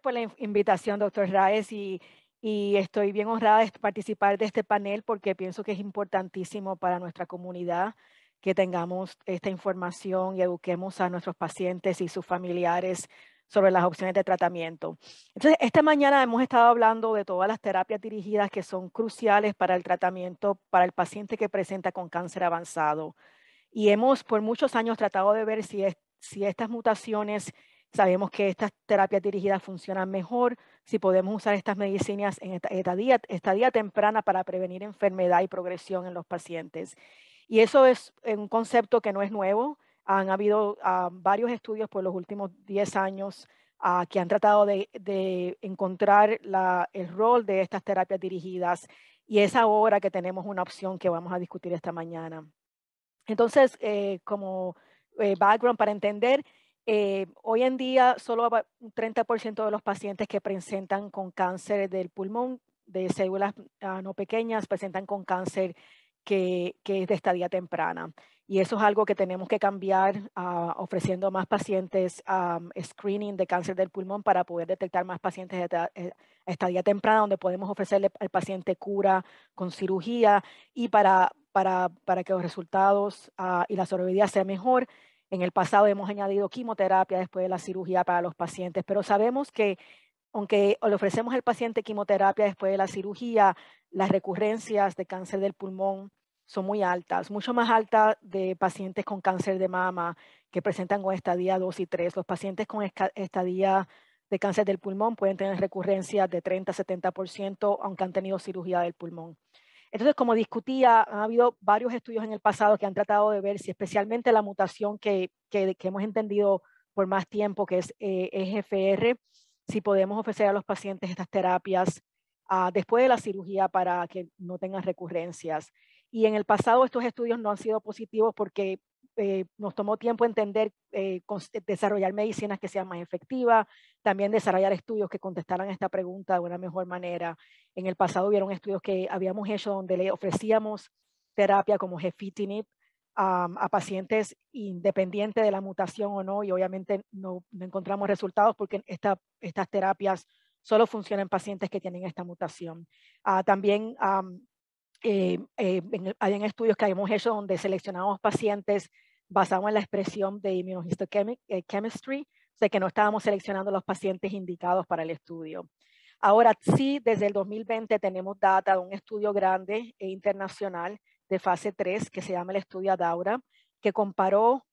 por la invitación, doctor Raes, y, y estoy bien honrada de participar de este panel porque pienso que es importantísimo para nuestra comunidad que tengamos esta información y eduquemos a nuestros pacientes y sus familiares sobre las opciones de tratamiento. Entonces, esta mañana hemos estado hablando de todas las terapias dirigidas que son cruciales para el tratamiento para el paciente que presenta con cáncer avanzado. Y hemos por muchos años tratado de ver si, si estas mutaciones Sabemos que estas terapias dirigidas funcionan mejor si podemos usar estas medicinas en estadía, estadía temprana para prevenir enfermedad y progresión en los pacientes. Y eso es un concepto que no es nuevo. Han habido ah, varios estudios por los últimos 10 años ah, que han tratado de, encontrar el rol de estas terapias dirigidas y es ahora que tenemos una opción que vamos a discutir esta mañana. Entonces, eh, como eh, background para entender, eh, hoy en día, solo un 30% de los pacientes que presentan con cáncer del pulmón de células ah, no pequeñas presentan con cáncer que, es de estadía temprana. Y eso es algo que tenemos que cambiar ofreciendo ah, ofreciendo más pacientes ah, screening de cáncer del pulmón para poder detectar más pacientes de eh, estadía temprana, donde podemos ofrecerle al paciente cura con cirugía y para, que los resultados y la sobrevida sea mejor en el pasado hemos añadido quimioterapia después de la cirugía para los pacientes, pero sabemos que aunque le ofrecemos al paciente quimioterapia después de la cirugía, las recurrencias de cáncer del pulmón son muy altas, mucho más altas de pacientes con cáncer de mama que presentan con estadía 2 y 3. Los pacientes con estadía de cáncer del pulmón pueden tener recurrencias de 30 a 70%, aunque han tenido cirugía del pulmón. Entonces, como discutía, ha habido varios estudios en el pasado que han tratado de ver si especialmente la mutación que, hemos entendido por más tiempo, que es EGFR, eh, e si podemos ofrecer a los pacientes estas terapias ah, después de la cirugía para que no tengan recurrencias. Y en el pasado estos estudios no han sido positivos porque eh, nos tomó tiempo entender, eh, eh, desarrollar medicinas que sean más efectivas, también desarrollar estudios que contestaran esta pregunta de una mejor manera. En el pasado hubieron estudios que habíamos hecho donde le ofrecíamos terapia como gefitinib a pacientes independiente de la mutación o no, y obviamente no, encontramos resultados porque estas terapias solo funcionan en pacientes que tienen esta mutación. Ah, también eh, eh, estudios que habíamos hecho donde seleccionamos pacientes basados en la expresión de immunohistochemistry, eh, o sea que no estábamos seleccionando los pacientes indicados para el estudio. Ahora sí, desde el 2020 tenemos data de un estudio grande e internacional de fase 3 que se llama el estudio ADAURA, que comparó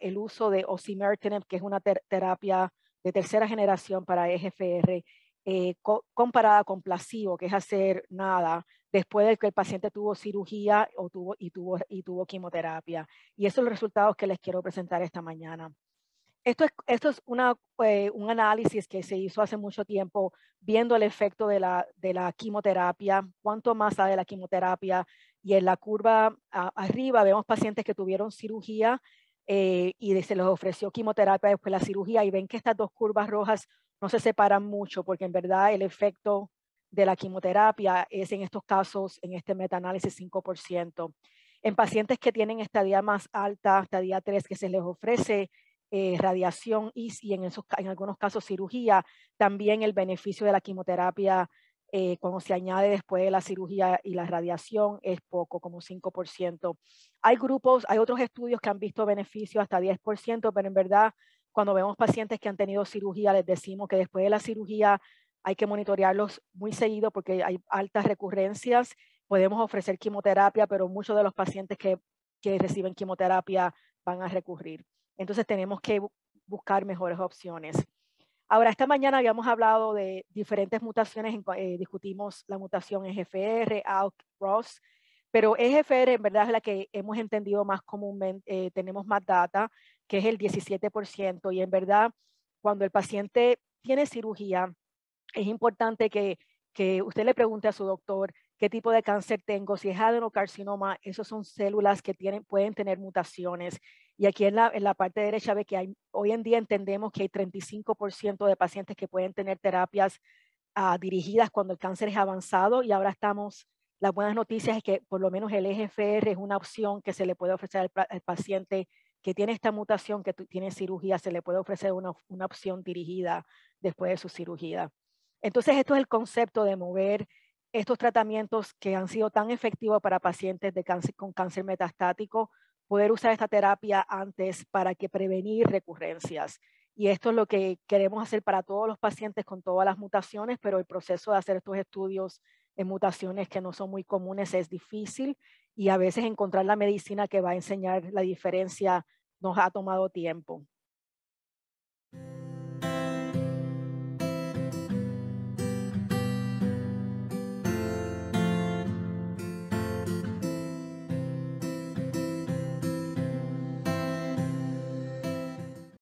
el uso de osimertinib, que es una terapia de tercera generación para EGFR, eh, comparada con placebo, que es hacer nada después de que el paciente tuvo cirugía o tuvo, y, tuvo, y tuvo quimioterapia. Y esos son los resultados que les quiero presentar esta mañana. Esto es, esto es eh, un análisis que se hizo hace mucho tiempo viendo el efecto de la, de la quimioterapia, cuánto masa de la quimioterapia. Y en la curva arriba vemos pacientes que tuvieron cirugía eh, y se les ofreció quimioterapia después de la cirugía y ven que estas dos curvas rojas no se separan mucho porque en verdad el efecto de la quimioterapia es en estos casos, en este metaanálisis 5%. En pacientes que tienen estadía más alta, estadía 3, que se les ofrece eh, radiación y, en, en algunos casos cirugía, también el beneficio de la quimioterapia eh, cuando se añade después de la cirugía y la radiación es poco, como 5%. Hay grupos, hay otros estudios que han visto beneficios hasta 10%, pero en verdad cuando vemos pacientes que han tenido cirugía les decimos que después de la cirugía hay que monitorearlos muy seguido porque hay altas recurrencias. Podemos ofrecer quimioterapia, pero muchos de los pacientes que, que reciben quimioterapia van a recurrir. Entonces tenemos que buscar mejores opciones. Ahora, esta mañana habíamos hablado de diferentes mutaciones, eh, discutimos la mutación EGFR, ALK, ROS, pero EGFR en verdad es la que hemos entendido más comúnmente, eh, tenemos más data, que es el 17%, y en verdad cuando el paciente tiene cirugía, es importante que, que usted le pregunte a su doctor qué tipo de cáncer tengo, si es adenocarcinoma, esas son células que tienen, pueden tener mutaciones. Y aquí en la, parte derecha ve que hoy en día entendemos que hay 35% de pacientes que pueden tener terapias ah, dirigidas cuando el cáncer es avanzado y ahora estamos, las buenas noticias es que por lo menos el EGFR es una opción que se le puede ofrecer al, paciente que tiene esta mutación, que tiene cirugía, se le puede ofrecer una, opción dirigida después de su cirugía. Entonces, esto es el concepto de mover estos tratamientos que han sido tan efectivos para pacientes de cáncer, con cáncer metastático poder usar esta terapia antes para que prevenir recurrencias. Y esto es lo que queremos hacer para todos los pacientes con todas las mutaciones, pero el proceso de hacer estos estudios en mutaciones que no son muy comunes es difícil y a veces encontrar la medicina que va a enseñar la diferencia nos ha tomado tiempo.